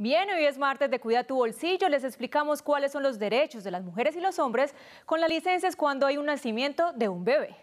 Bien, hoy es martes de Cuida tu Bolsillo. Les explicamos cuáles son los derechos de las mujeres y los hombres con las licencias cuando hay un nacimiento de un bebé.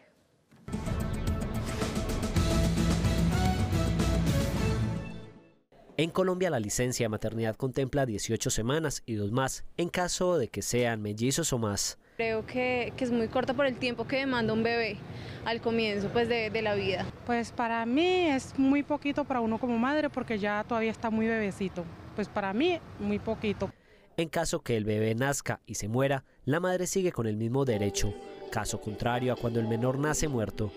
En Colombia la licencia de maternidad contempla 18 semanas y dos más en caso de que sean mellizos o más. Creo que, es muy corto por el tiempo que demanda un bebé al comienzo pues, de, de, la vida. Pues para mí es muy poquito para uno como madre porque ya todavía está muy bebecito. Pues para mí muy poquito. En caso que el bebé nazca y se muera, la madre sigue con el mismo derecho, caso contrario a cuando el menor nace muerto.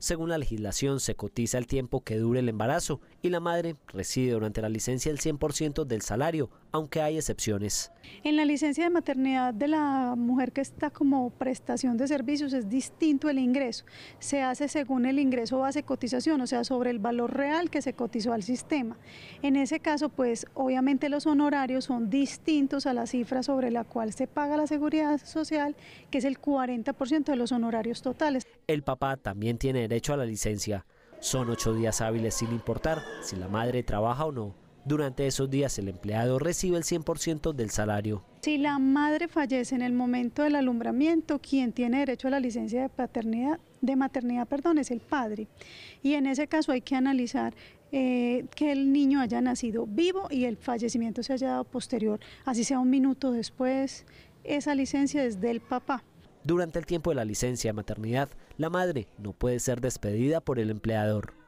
Según la legislación, se cotiza el tiempo que dure el embarazo y la madre recibe durante la licencia el 100% del salario, aunque hay excepciones. En la licencia de maternidad de la mujer que está como prestación de servicios es distinto el ingreso. Se hace según el ingreso base cotización, o sea, sobre el valor real que se cotizó al sistema. En ese caso, pues obviamente los honorarios son distintos a la cifra sobre la cual se paga la seguridad social, que es el 40% de los honorarios totales. El papá también tiene derecho a la licencia. Son ocho días hábiles sin importar si la madre trabaja o no. Durante esos días el empleado recibe el 100% del salario. Si la madre fallece en el momento del alumbramiento, quien tiene derecho a la licencia de paternidad, de maternidad, perdón, es el padre. Y en ese caso hay que analizar eh, que el niño haya nacido vivo y el fallecimiento se haya dado posterior, así sea un minuto después, esa licencia es del papá. Durante el tiempo de la licencia de maternidad, la madre no puede ser despedida por el empleador.